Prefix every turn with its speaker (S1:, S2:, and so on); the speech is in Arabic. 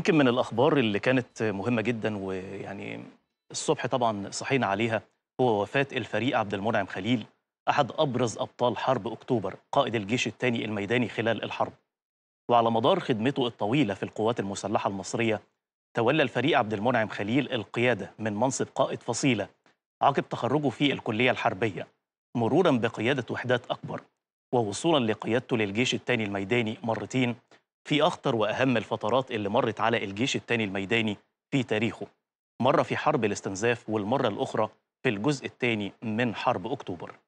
S1: يمكن من الأخبار اللي كانت مهمة جدا ويعني الصبح طبعا صحينا عليها هو وفاة الفريق عبد المنعم خليل أحد أبرز أبطال حرب أكتوبر قائد الجيش الثاني الميداني خلال الحرب وعلى مدار خدمته الطويلة في القوات المسلحة المصرية تولى الفريق عبد المنعم خليل القيادة من منصب قائد فصيلة عقب تخرجه في الكلية الحربية مرورا بقيادة وحدات أكبر ووصولا لقيادته للجيش الثاني الميداني مرتين في أخطر وأهم الفترات اللي مرت على الجيش الثاني الميداني في تاريخه مرة في حرب الاستنزاف والمرة الأخرى في الجزء الثاني من حرب أكتوبر